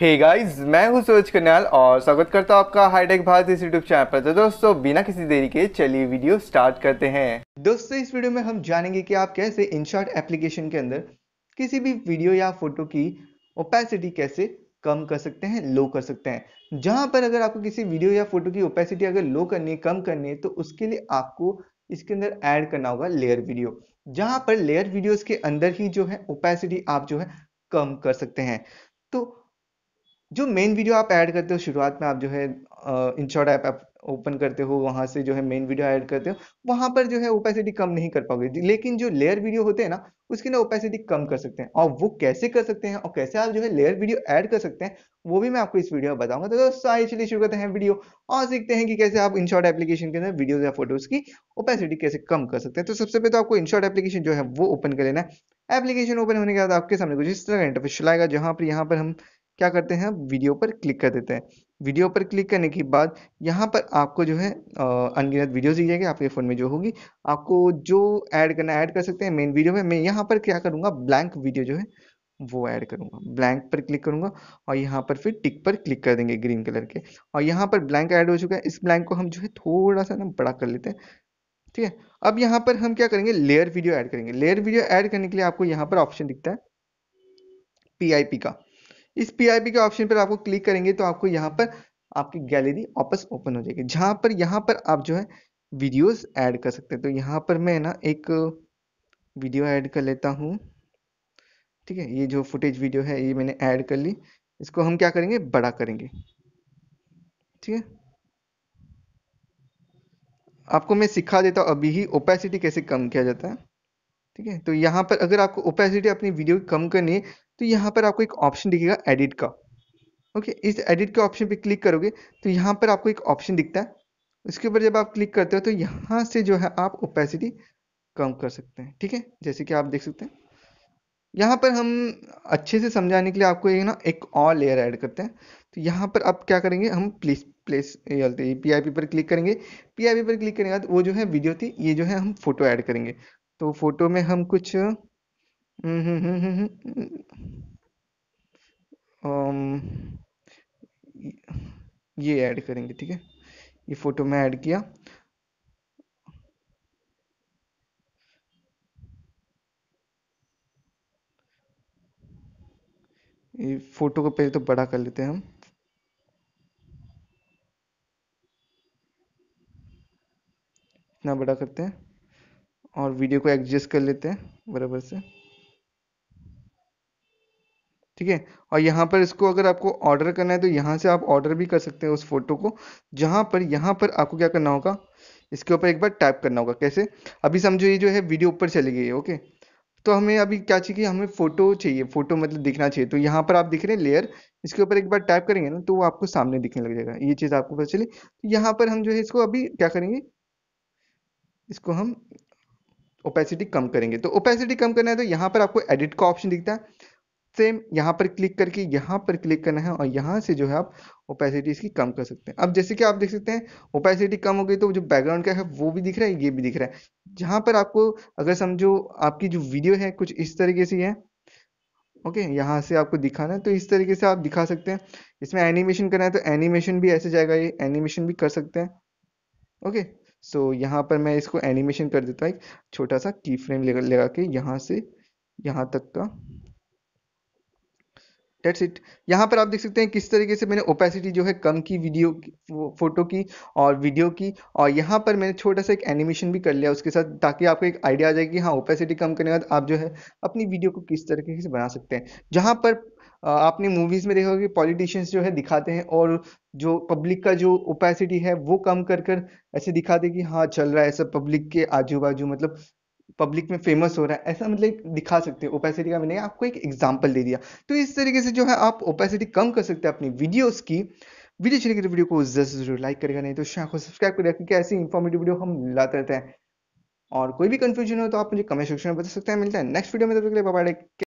हे hey guys मैं हूं सूरज कन्याल और स्वागत करता हूं आपका हाईटेक भारत इस यूट्यूब चैनल पर तो दोस्तों बिना किसी देरी के चलिए वीडियो स्टार्ट करते हैं दोस्तों इस वीडियो में हम जानेंगे कि आप कैसे इनशॉट एप्लीकेशन के अंदर किसी भी वीडियो या फोटो की ओपेसिटी कैसे कम कर सकते हैं लो कर सकते हैं जहाँ पर अगर आपको किसी वीडियो या फोटो की ओपेसिटी अगर लो करनी है कम करनी है तो उसके लिए आपको इसके अंदर ऐड करना होगा लेयर वीडियो जहाँ पर लेयर वीडियोज के अंदर ही जो है ओपेसिटी आप जो है कम कर सकते हैं तो जो मेन वीडियो आप ऐड करते हो शुरुआत में आप जो है इंशॉर्ट ऐप आप ओपन करते हो वहाँ से जो है मेन वीडियो ऐड करते हो वहाँ पर जो है ओपेसिटी कम नहीं कर पाओगे लेकिन जो लेयर वीडियो होते हैं ना उसकी ना ओपेसिटी कम कर सकते हैं और वो कैसे कर सकते हैं और कैसे आप जो है लेयर वीडियो ऐड कर सकते हैं वो भी मैं आपको इस वीडियो में बताऊंगा तो दोस्तों आइए चलिए शुरू करते हैं वीडियो और सीखते हैं कि कैसे आप इनशॉर्ट एप्लीकेशन के अंदर वीडियोज या फोटोज की ओपेसिटी कैसे कम कर सकते हैं तो सबसे पहले तो आपको इनशॉर्ट एप्लीकेशन जो है वो ओपन कर लेना है एप्लीकेशन ओपन होने के बाद आपके सामने कुछ इस तरह का इंटरफेस चलाएगा जहाँ पर यहाँ पर हम क्या करते हैं वीडियो पर क्लिक कर देते हैं वीडियो पर क्लिक करने के बाद यहाँ पर आपको जो है अनगिनत वीडियो दी जाएगी आपके फ़ोन में जो होगी आपको जो ऐड करना ऐड कर सकते हैं मेन वीडियो में मैं यहाँ पर क्या करूँगा ब्लैंक वीडियो जो है वो ऐड करूँगा ब्लैंक पर क्लिक करूँगा और यहाँ पर फिर टिक पर क्लिक कर देंगे ग्रीन कलर के और यहाँ पर ब्लैंक ऐड हो चुका है इस ब्लैंक को हम जो है थोड़ा सा ना बड़ा कर लेते हैं ठीक है अब यहाँ पर हम क्या करेंगे लेयर वीडियो ऐड करेंगे लेयर वीडियो ऐड करने के लिए आपको यहाँ पर ऑप्शन दिखता है पी का इस पीआईपी के ऑप्शन पर आपको क्लिक करेंगे तो आपको यहाँ पर आपकी गैलरी वापस ओपन हो जाएगी जहाँ पर यहाँ पर आप जो है वीडियोस ऐड कर सकते हैं तो यहाँ पर मैं ना एक वीडियो ऐड कर लेता हूँ ठीक है ये जो फुटेज वीडियो है ये मैंने ऐड कर ली इसको हम क्या करेंगे बड़ा करेंगे ठीक है आपको मैं सिखा देता हूँ अभी ही ओपेसिटी कैसे कम किया जाता है ठीक है तो यहाँ पर अगर आपको ओपेसिटी अपनी वीडियो कम करनी है तो यहाँ पर आपको एक ऑप्शन दिखेगा एडिट का ओके इस एडिट के ऑप्शन पे क्लिक करोगे तो यहाँ पर आपको एक ऑप्शन दिखता है उसके ऊपर जब आप क्लिक करते हो तो यहाँ से जो है आप ओपेसिटी कम कर सकते हैं ठीक है जैसे कि आप देख सकते हैं यहाँ पर हम अच्छे से समझाने के लिए आपको ये ना एक और लेयर ऐड करते हैं तो यहाँ पर आप क्या करेंगे हम प्लेस प्लेस ये पी आई पी पर क्लिक करेंगे पी आई पी पर क्लिक करेंगे तो वो जो है वीडियो थी ये जो है हम फोटो ऐड करेंगे तो फोटो में हम कुछ हम्म ये ऐड करेंगे ठीक है ये फोटो में ऐड किया ये फोटो को पहले तो बड़ा कर लेते हैं हम इतना बड़ा करते हैं और वीडियो को एडजस्ट कर लेते हैं बराबर से ठीक है और यहाँ पर इसको अगर आपको ऑर्डर करना है तो यहाँ से आप ऑर्डर भी कर सकते हैं उस फोटो को जहाँ पर यहाँ पर आपको क्या करना होगा इसके ऊपर एक बार टाइप करना होगा कैसे अभी समझो ये जो है वीडियो ऊपर चली गई है ओके तो हमें अभी क्या चाहिए हमें फोटो चाहिए फोटो मतलब दिखना चाहिए तो यहाँ पर आप दिख रहे हैं लेयर इसके ऊपर एक बार टाइप करेंगे ना तो वो आपको सामने दिखने लग जाएगा ये चीज़ आपको पता चली तो यहाँ पर हम जो है इसको अभी क्या करेंगे इसको हम ओपेसिटी कम करेंगे तो ओपेसिटी कम करना है तो यहाँ पर आपको एडिट का ऑप्शन दिखता है सेम यहाँ पर क्लिक करके यहाँ पर क्लिक करना है और यहाँ से जो है आप ओपेसिटी इसकी कम कर सकते हैं अब जैसे कि आप देख सकते हैं ओपेसिटी कम हो गई तो जो बैकग्राउंड का है वो भी दिख रहा है ये भी दिख रहा है जहाँ पर आपको अगर समझो आपकी जो वीडियो है कुछ इस तरीके से है ओके okay, यहाँ से आपको दिखाना है तो इस तरीके से आप दिखा सकते हैं इसमें एनिमेशन करना है तो एनिमेशन भी ऐसे जाएगा ये एनिमेशन भी कर सकते हैं ओके सो यहाँ पर मैं इसको एनिमेशन कर देता हूँ एक छोटा सा की फ्रेम लगा के यहाँ से यहाँ तक का डेट्स इट यहाँ पर आप देख सकते हैं किस तरीके से मैंने ओपेसिटी जो है कम की वीडियो की फोटो की और वीडियो की और यहाँ पर मैंने छोटा सा एक एनिमेशन भी कर लिया उसके साथ ताकि आपको एक आइडिया आ जाए कि हाँ ओपेसिटी कम करने के बाद आप जो है अपनी वीडियो को किस तरीके से बना सकते हैं जहाँ पर आपने मूवीज़ में देखा होगा कि पॉलिटिशियंस जो है दिखाते हैं और जो पब्लिक का जो ओपेसिटी है वो कम कर कर ऐसे दिखाते कि हाँ चल रहा है सब पब्लिक के आजू बाजू मतलब पब्लिक में फेमस हो रहा है ऐसा मतलब दिखा सकते हैं ओपेसिटी का मैंने आपको एक एग्जाम्पल दे दिया तो इस तरीके से जो है आप ओपेसिटी कम कर सकते हैं अपनी वीडियोस की वीडियो चली गई वीडियो को जरूर लाइक करेगा नहीं तो शेयर को सब्सक्राइब करेगा क्योंकि ऐसी इन्फॉर्मेटिव वीडियो हम लाते रहते हैं और कोई भी कंफ्यूजन हो तो आप मुझे कमेंट सेक्शन में बता सकते हैं मिलता है नेक्स्ट वीडियो में तब तक के लिए